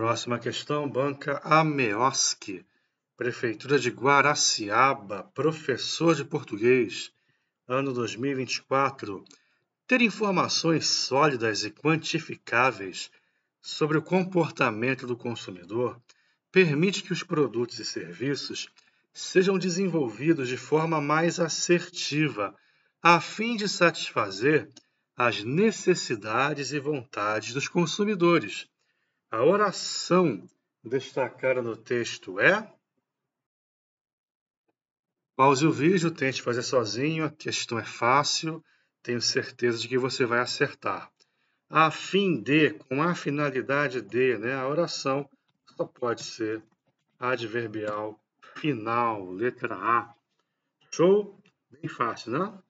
Próxima questão, banca Ameoski, Prefeitura de Guaraciaba, professor de português, ano 2024. Ter informações sólidas e quantificáveis sobre o comportamento do consumidor permite que os produtos e serviços sejam desenvolvidos de forma mais assertiva, a fim de satisfazer as necessidades e vontades dos consumidores a oração destacada no texto é. Pause o vídeo, tente fazer sozinho, a questão é fácil, tenho certeza de que você vai acertar. A fim de, com a finalidade de, né, a oração só pode ser adverbial final, letra A. Show? Bem fácil, né?